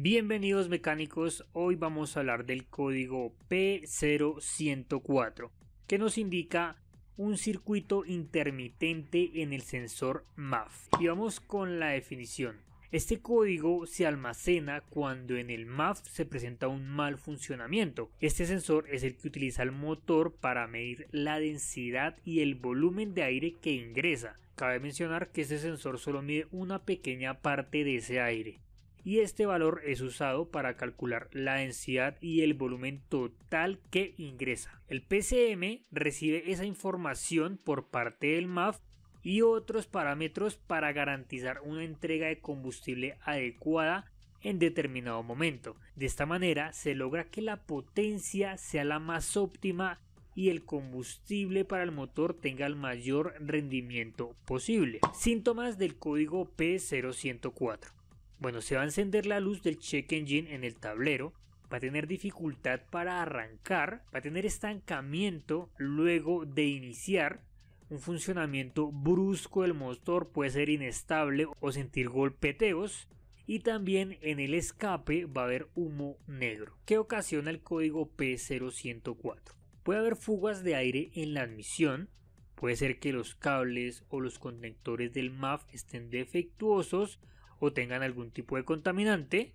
Bienvenidos mecánicos, hoy vamos a hablar del código P0104 que nos indica un circuito intermitente en el sensor MAF. Y vamos con la definición. Este código se almacena cuando en el MAF se presenta un mal funcionamiento. Este sensor es el que utiliza el motor para medir la densidad y el volumen de aire que ingresa. Cabe mencionar que este sensor solo mide una pequeña parte de ese aire y este valor es usado para calcular la densidad y el volumen total que ingresa. El PCM recibe esa información por parte del MAF y otros parámetros para garantizar una entrega de combustible adecuada en determinado momento. De esta manera se logra que la potencia sea la más óptima y el combustible para el motor tenga el mayor rendimiento posible. Síntomas del código P0104. Bueno, se va a encender la luz del check engine en el tablero, va a tener dificultad para arrancar, va a tener estancamiento luego de iniciar, un funcionamiento brusco del motor puede ser inestable o sentir golpeteos, y también en el escape va a haber humo negro, que ocasiona el código P0104. Puede haber fugas de aire en la admisión, puede ser que los cables o los conectores del MAF estén defectuosos, o tengan algún tipo de contaminante.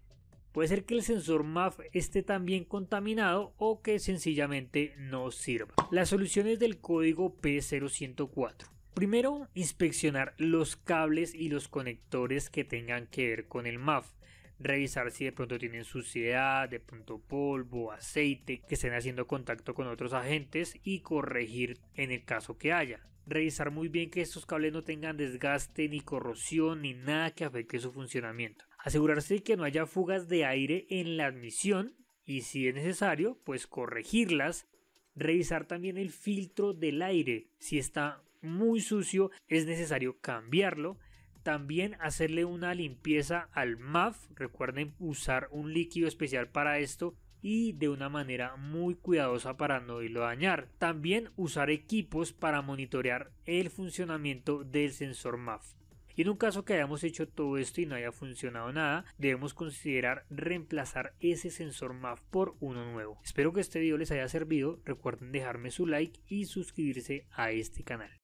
Puede ser que el sensor MAF esté también contaminado o que sencillamente no sirva. Las soluciones del código P0104. Primero, inspeccionar los cables y los conectores que tengan que ver con el MAF revisar si de pronto tienen suciedad, de pronto polvo, aceite, que estén haciendo contacto con otros agentes y corregir en el caso que haya revisar muy bien que estos cables no tengan desgaste ni corrosión ni nada que afecte su funcionamiento. Asegurarse de que no haya fugas de aire en la admisión y si es necesario, pues corregirlas. Revisar también el filtro del aire. Si está muy sucio, es necesario cambiarlo. También hacerle una limpieza al MAF. Recuerden usar un líquido especial para esto y de una manera muy cuidadosa para no irlo a dañar. También usar equipos para monitorear el funcionamiento del sensor MAF. Y en un caso que hayamos hecho todo esto y no haya funcionado nada, debemos considerar reemplazar ese sensor MAF por uno nuevo. Espero que este video les haya servido, recuerden dejarme su like y suscribirse a este canal.